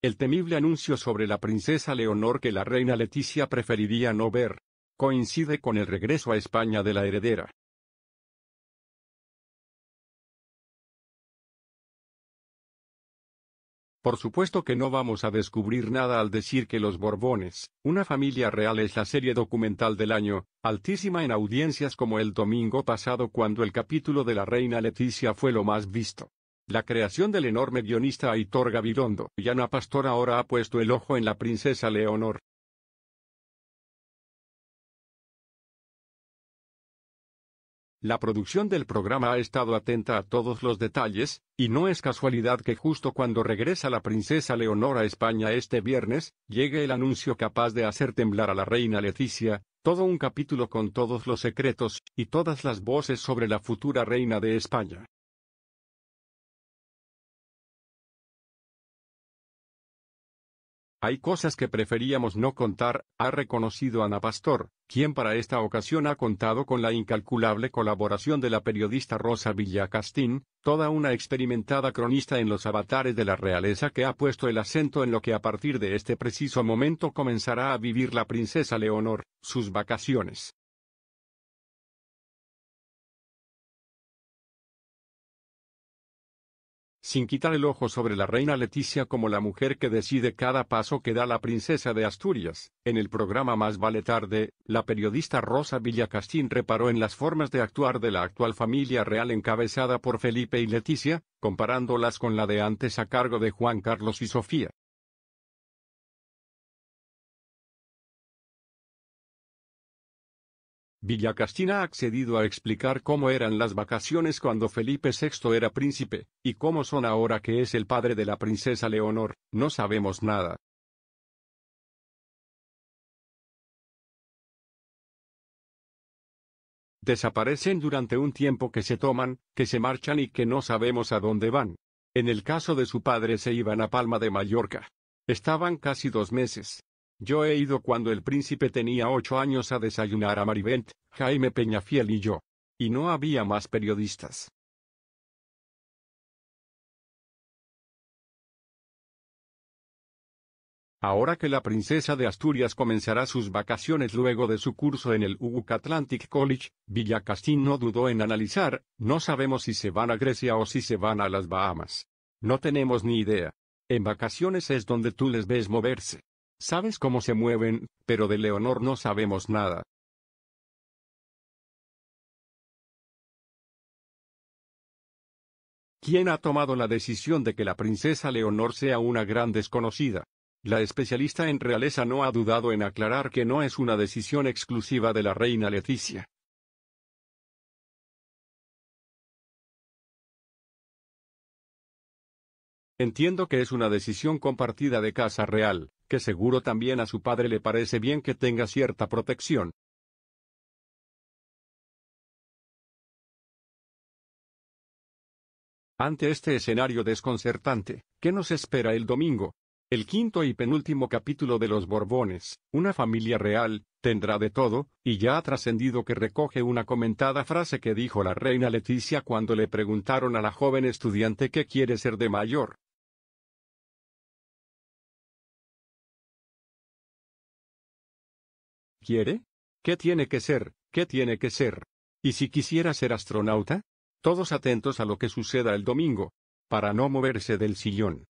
El temible anuncio sobre la princesa Leonor que la reina Leticia preferiría no ver, coincide con el regreso a España de la heredera. Por supuesto que no vamos a descubrir nada al decir que Los Borbones, una familia real es la serie documental del año, altísima en audiencias como el domingo pasado cuando el capítulo de la reina Leticia fue lo más visto. La creación del enorme guionista Aitor Gabilondo y Ana Pastor ahora ha puesto el ojo en la princesa Leonor. La producción del programa ha estado atenta a todos los detalles, y no es casualidad que justo cuando regresa la princesa Leonor a España este viernes, llegue el anuncio capaz de hacer temblar a la reina Leticia, todo un capítulo con todos los secretos, y todas las voces sobre la futura reina de España. Hay cosas que preferíamos no contar, ha reconocido Ana Pastor, quien para esta ocasión ha contado con la incalculable colaboración de la periodista Rosa Villacastín, toda una experimentada cronista en los avatares de la realeza que ha puesto el acento en lo que a partir de este preciso momento comenzará a vivir la princesa Leonor, sus vacaciones. sin quitar el ojo sobre la reina Leticia como la mujer que decide cada paso que da la princesa de Asturias. En el programa Más vale tarde, la periodista Rosa Villacastín reparó en las formas de actuar de la actual familia real encabezada por Felipe y Leticia, comparándolas con la de antes a cargo de Juan Carlos y Sofía. Villacastina ha accedido a explicar cómo eran las vacaciones cuando Felipe VI era príncipe, y cómo son ahora que es el padre de la princesa Leonor, no sabemos nada. Desaparecen durante un tiempo que se toman, que se marchan y que no sabemos a dónde van. En el caso de su padre se iban a Palma de Mallorca. Estaban casi dos meses. Yo he ido cuando el príncipe tenía ocho años a desayunar a Marivent, Jaime Peñafiel y yo. Y no había más periodistas. Ahora que la princesa de Asturias comenzará sus vacaciones luego de su curso en el UUC Atlantic College, Villacastín no dudó en analizar, no sabemos si se van a Grecia o si se van a las Bahamas. No tenemos ni idea. En vacaciones es donde tú les ves moverse. Sabes cómo se mueven, pero de Leonor no sabemos nada. ¿Quién ha tomado la decisión de que la princesa Leonor sea una gran desconocida? La especialista en realeza no ha dudado en aclarar que no es una decisión exclusiva de la reina Leticia, Entiendo que es una decisión compartida de Casa Real, que seguro también a su padre le parece bien que tenga cierta protección. Ante este escenario desconcertante, ¿qué nos espera el domingo? El quinto y penúltimo capítulo de Los Borbones, una familia real, tendrá de todo, y ya ha trascendido que recoge una comentada frase que dijo la reina Leticia cuando le preguntaron a la joven estudiante qué quiere ser de mayor. ¿Quiere? ¿Qué tiene que ser? ¿Qué tiene que ser? ¿Y si quisiera ser astronauta? Todos atentos a lo que suceda el domingo. Para no moverse del sillón.